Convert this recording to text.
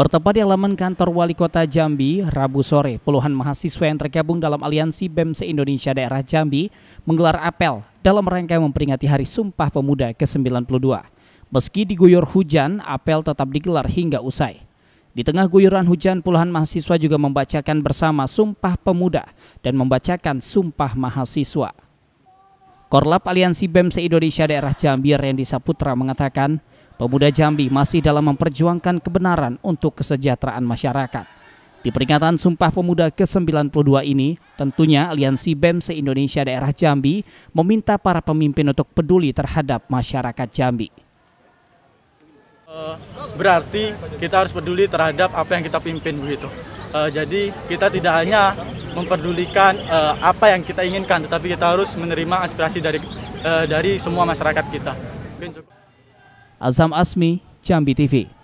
Bertempat di halaman kantor wali kota Jambi, Rabu sore, puluhan mahasiswa yang tergabung dalam aliansi BEM se-Indonesia Daerah Jambi menggelar apel dalam rangka memperingati Hari Sumpah Pemuda ke-92. Meski diguyur hujan, apel tetap digelar hingga usai. Di tengah guyuran hujan, puluhan mahasiswa juga membacakan bersama Sumpah Pemuda dan membacakan Sumpah Mahasiswa. Korlap Aliansi BEM se-Indonesia Daerah Jambi Randy Saputra mengatakan, pemuda Jambi masih dalam memperjuangkan kebenaran untuk kesejahteraan masyarakat. Di peringatan Sumpah Pemuda ke-92 ini, tentunya Aliansi BEM se-Indonesia Daerah Jambi meminta para pemimpin untuk peduli terhadap masyarakat Jambi. Eh, berarti kita harus peduli terhadap apa yang kita pimpin begitu. Eh, jadi kita tidak hanya memperdulikan eh, apa yang kita inginkan, tetapi kita harus menerima aspirasi dari dari semua masyarakat kita. Azam Asmi, Jambi TV.